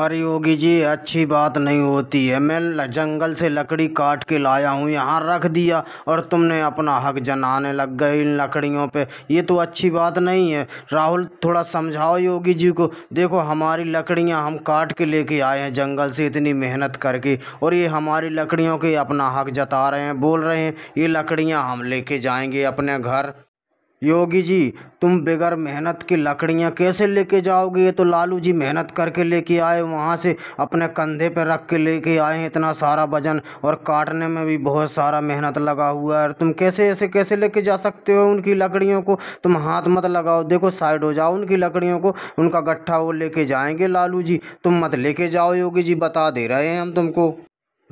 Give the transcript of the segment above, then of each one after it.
अरे योगी जी अच्छी बात नहीं होती है मैं जंगल से लकड़ी काट के लाया हूँ यहाँ रख दिया और तुमने अपना हक जनाने लग गए इन लकड़ियों पे ये तो अच्छी बात नहीं है राहुल थोड़ा समझाओ योगी जी को देखो हमारी लकड़ियाँ हम काट के लेके आए हैं जंगल से इतनी मेहनत करके और ये हमारी लकड़ियों के अपना हक जता रहे हैं बोल रहे हैं ये लकड़ियाँ हम ले कर अपने घर योगी जी तुम बगैर मेहनत की लकड़ियाँ कैसे लेके जाओगे ये तो लालू जी मेहनत करके लेके आए वहाँ से अपने कंधे पर रख के लेके आए हैं इतना सारा वजन और काटने में भी बहुत सारा मेहनत लगा हुआ है और तुम कैसे ऐसे कैसे लेके जा सकते हो उनकी लकड़ियों को तुम हाथ मत लगाओ देखो साइड हो जाओ उनकी लकड़ियों को उनका गट्ठा वो लेके जाएंगे लालू जी तुम मत लेके जाओ योगी जी बता दे रहे हैं हम तुमको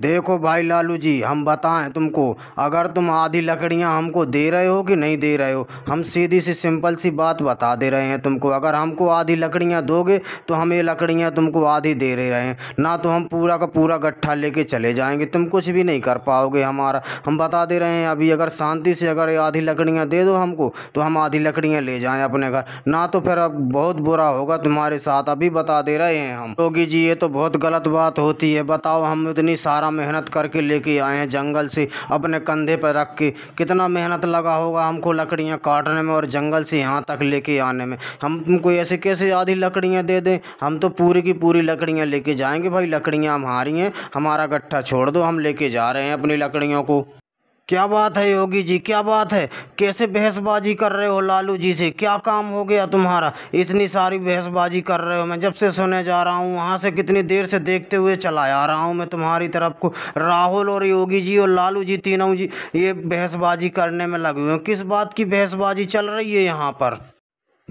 देखो भाई लालू जी हम बताएं तुमको अगर तुम आधी लकड़ियां हमको दे रहे हो कि नहीं दे रहे हो हम सीधी सी सिंपल सी बात बता दे रहे हैं तुमको अगर हमको आधी लकड़ियां दोगे तो हम ये लकड़ियां तुमको आधी दे रहे हैं ना तो हम पूरा का पूरा गट्ठा लेके चले जाएंगे तुम कुछ भी नहीं कर पाओगे हमारा हम बता दे रहे हैं अभी अगर शांति से अगर आधी लकड़ियाँ दे दो हमको तो हम आधी लकड़ियाँ ले जाएँ अपने घर ना तो फिर अब बहुत बुरा होगा तुम्हारे साथ अभी बता दे रहे हैं हम योगी जी ये तो बहुत गलत बात होती है बताओ हम इतनी सारा सारा मेहनत करके लेके आए हैं जंगल से अपने कंधे पर रख के कितना मेहनत लगा होगा हमको लकड़ियाँ काटने में और जंगल से यहाँ तक लेके आने में हमको ऐसे कैसे आधी लकड़ियाँ दे दें हम तो पूरी की पूरी लकड़ियाँ लेके जाएंगे भाई लकड़ियाँ हमारी हैं हमारा गट्ठा छोड़ दो हम लेके जा रहे हैं अपनी लकड़ियों को क्या बात है योगी जी क्या बात है कैसे बहसबाजी कर रहे हो लालू जी से क्या काम हो गया तुम्हारा इतनी सारी बहसबाजी कर रहे हो मैं जब से सुने जा रहा हूँ वहाँ से कितनी देर से देखते हुए चला आ रहा हूँ मैं तुम्हारी तरफ को राहुल और योगी जी और लालू जी तीनों जी ये बहसबाजी करने में लगे हुए हैं किस बात की बहसबाजी चल रही है यहाँ पर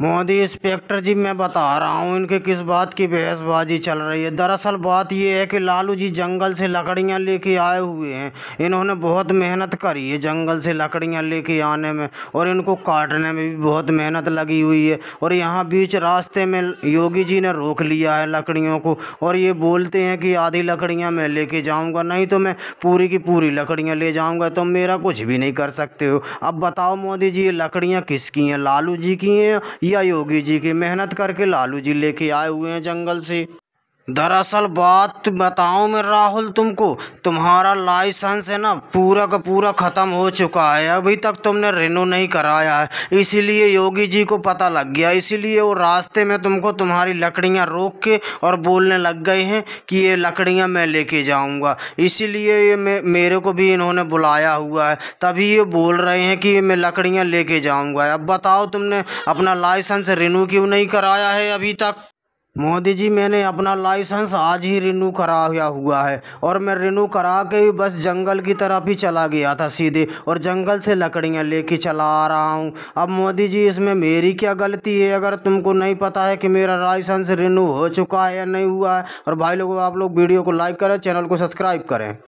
मोदी इंस्पेक्टर जी मैं बता रहा हूँ इनके किस बात की बहसबाजी चल रही है दरअसल बात यह है कि लालू जी जंगल से लकड़ियाँ लेके आए हुए हैं इन्होंने बहुत मेहनत करी है जंगल से लकड़ियाँ लेके आने में और इनको काटने में भी बहुत मेहनत लगी हुई है और यहाँ बीच रास्ते में योगी जी ने रोक लिया है लकड़ियों को और ये बोलते हैं कि आधी लकड़ियाँ मैं लेके जाऊँगा नहीं तो मैं पूरी की पूरी लकड़ियाँ ले जाऊँगा तो मेरा कुछ भी नहीं कर सकते हो अब बताओ मोदी जी ये लकड़ियाँ किसकी हैं लालू जी की हैं या योगी जी की मेहनत करके लालू जी लेके आए हुए हैं जंगल से दरअसल बात बताऊं मैं राहुल तुमको तुम्हारा लाइसेंस है ना पूरा का पूरा ख़त्म हो चुका है अभी तक तुमने रिन्यू नहीं कराया है इसीलिए योगी जी को पता लग गया इसीलिए वो रास्ते में तुमको तुम्हारी लकड़ियां रोक के और बोलने लग गए हैं कि ये लकड़ियां मैं लेके जाऊंगा इसीलिए ये मे, मेरे को भी इन्होंने बुलाया हुआ है तभी ये बोल रहे हैं कि मैं लकड़ियाँ ले जाऊँगा अब बताओ तुमने अपना लाइसेंस रिन्यू क्यों नहीं कराया है अभी तक मोदी जी मैंने अपना लाइसेंस आज ही रिन्यू कराया हुआ है और मैं रिन्यू करा के ही बस जंगल की तरफ ही चला गया था सीधे और जंगल से लकड़ियाँ लेके चला आ रहा हूँ अब मोदी जी इसमें मेरी क्या गलती है अगर तुमको नहीं पता है कि मेरा लाइसेंस रिन्यू हो चुका है या नहीं हुआ है और भाई लोगों आप लोग वीडियो को लाइक करें चैनल को सब्सक्राइब करें